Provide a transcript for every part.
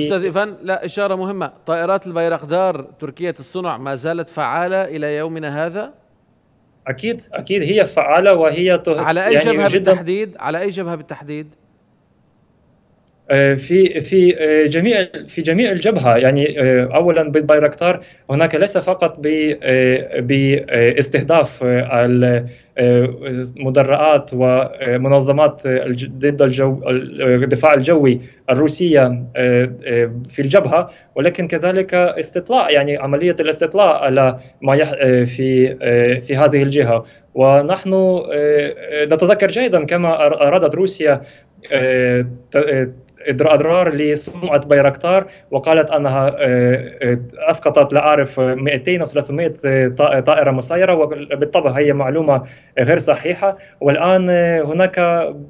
استاذ ايفان لا اشاره مهمه طائرات البيرقدار تركيه الصنع ما زالت فعاله الى يومنا هذا اكيد اكيد هي فعاله وهي على اي يعني جبهه بالتحديد على اي جبهه بالتحديد آه، في في آه، جميع في جميع الجبهه يعني آه، اولا بالبايركتار هناك ليس فقط باستهداف المدرعات ومنظمات ضد الجو الدفاع الجوي الروسيه في الجبهه ولكن كذلك استطلاع يعني عمليه الاستطلاع على ما في في هذه الجهه ونحن نتذكر جيدا كما ارادت روسيا اضرار آه، آه، لسمعه بيركتار وقالت انها آه، اسقطت لا اعرف 200 او 300 طائره مسيره وبالطبع هي معلومه غير صحيحه والان هناك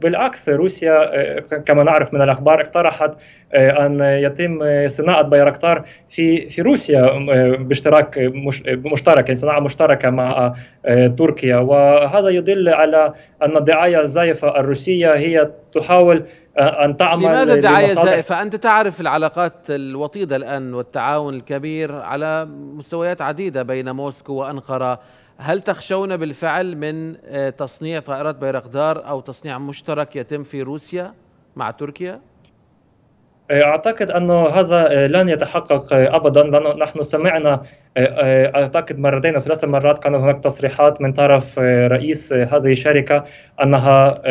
بالعكس روسيا كما نعرف من الاخبار اقترحت ان يتم صناعه بيركتار في في روسيا باشتراك مشترك يعني صناعه مشتركه مع تركيا وهذا يدل على ان الدعايه الزائفه الروسيه هي تحاول تحاول آه، ان تعمل لماذا دعايه زائفه؟ انت تعرف العلاقات الوطيده الان والتعاون الكبير على مستويات عديده بين موسكو وانقره، هل تخشون بالفعل من آه، تصنيع طائرات بيرقدار او تصنيع مشترك يتم في روسيا مع تركيا؟ أعتقد أن هذا آه، لن يتحقق آه، أبدا لأنه نحن سمعنا آه، أعتقد مرتين أو ثلاث مرات كان هناك تصريحات من طرف رئيس هذه الشركة أنها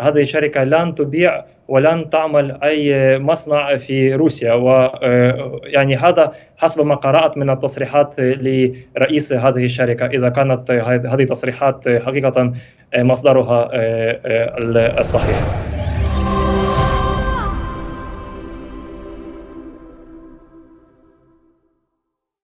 هذه الشركة لن تبيع ولن تعمل اي مصنع في روسيا ويعني هذا حسب ما قرات من التصريحات لرئيس هذه الشركه اذا كانت هذه التصريحات حقيقه مصدرها الصحيح